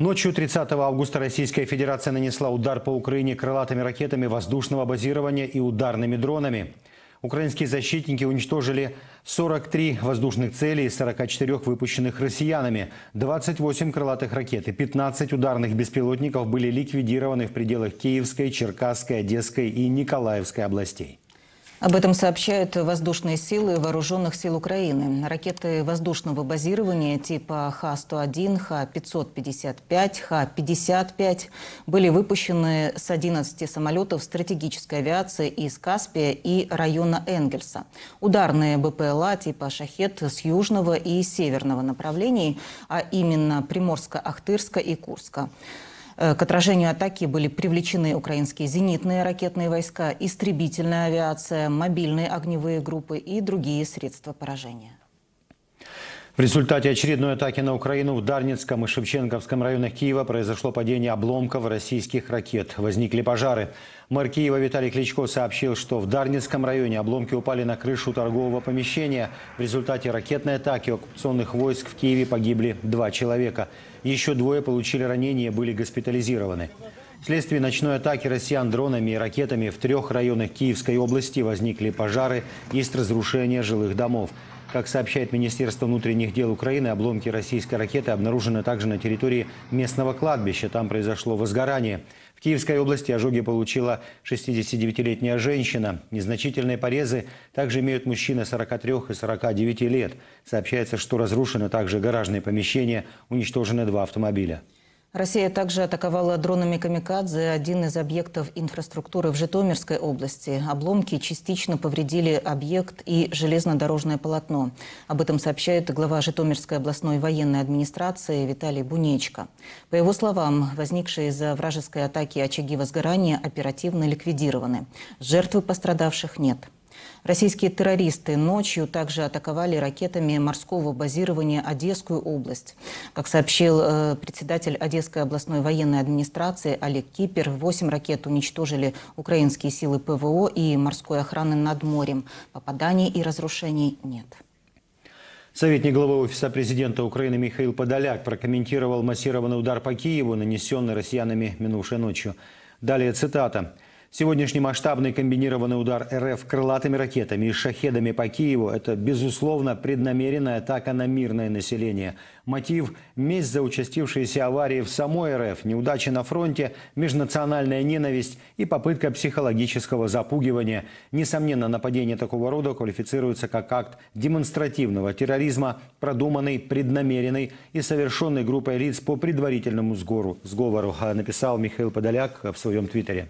Ночью 30 августа Российская Федерация нанесла удар по Украине крылатыми ракетами воздушного базирования и ударными дронами. Украинские защитники уничтожили 43 воздушных цели из 44 выпущенных россиянами, 28 крылатых ракет и 15 ударных беспилотников были ликвидированы в пределах Киевской, Черкасской, Одесской и Николаевской областей. Об этом сообщают воздушные силы вооруженных сил Украины. Ракеты воздушного базирования типа Х-101, Х-555, Х-55 были выпущены с 11 самолетов стратегической авиации из Каспия и района Энгельса. Ударные БПЛА типа «Шахет» с южного и северного направлений, а именно приморско ахтырска и Курска. Э, к отражению атаки были привлечены украинские зенитные ракетные войска, истребительная авиация, мобильные огневые группы и другие средства поражения. В результате очередной атаки на Украину в Дарницком и Шевченковском районах Киева произошло падение обломков российских ракет. Возникли пожары. Мэр Киева Виталий Кличко сообщил, что в Дарницком районе обломки упали на крышу торгового помещения. В результате ракетной атаки оккупационных войск в Киеве погибли два человека. Еще двое получили ранения и были госпитализированы. Вследствие ночной атаки россиян дронами и ракетами в трех районах Киевской области возникли пожары и разрушения жилых домов. Как сообщает Министерство внутренних дел Украины, обломки российской ракеты обнаружены также на территории местного кладбища. Там произошло возгорание. В Киевской области ожоги получила 69-летняя женщина. Незначительные порезы также имеют мужчины 43 и 49 лет. Сообщается, что разрушены также гаражные помещения, уничтожены два автомобиля. Россия также атаковала дронами «Камикадзе» один из объектов инфраструктуры в Житомирской области. Обломки частично повредили объект и железнодорожное полотно. Об этом сообщает глава Житомирской областной военной администрации Виталий Бунечко. По его словам, возникшие из-за вражеской атаки очаги возгорания оперативно ликвидированы. Жертвы пострадавших нет. Российские террористы ночью также атаковали ракетами морского базирования Одесскую область. Как сообщил э, председатель Одесской областной военной администрации Олег Кипер, 8 ракет уничтожили украинские силы ПВО и морской охраны над морем. Попаданий и разрушений нет. Советник главы Офиса президента Украины Михаил Подоляк прокомментировал массированный удар по Киеву, нанесенный россиянами минувшей ночью. Далее цитата. Сегодняшний масштабный комбинированный удар РФ крылатыми ракетами и шахедами по Киеву – это, безусловно, преднамеренная атака на мирное население. Мотив – месть за участившиеся аварии в самой РФ, неудачи на фронте, межнациональная ненависть и попытка психологического запугивания. Несомненно, нападение такого рода квалифицируется как акт демонстративного терроризма, продуманный, преднамеренный и совершенный группой лиц по предварительному сговору, а написал Михаил Подоляк в своем твиттере.